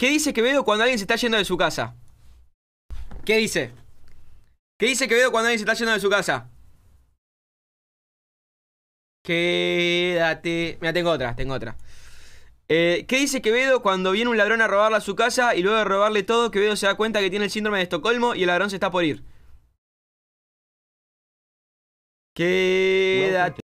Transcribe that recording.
¿Qué dice Quevedo cuando alguien se está yendo de su casa? ¿Qué dice? ¿Qué dice Quevedo cuando alguien se está yendo de su casa? Quédate. Mira, tengo otra, tengo otra. Eh, ¿Qué dice Quevedo cuando viene un ladrón a robarle a su casa y luego de robarle todo, Quevedo se da cuenta que tiene el síndrome de Estocolmo y el ladrón se está por ir? Quédate.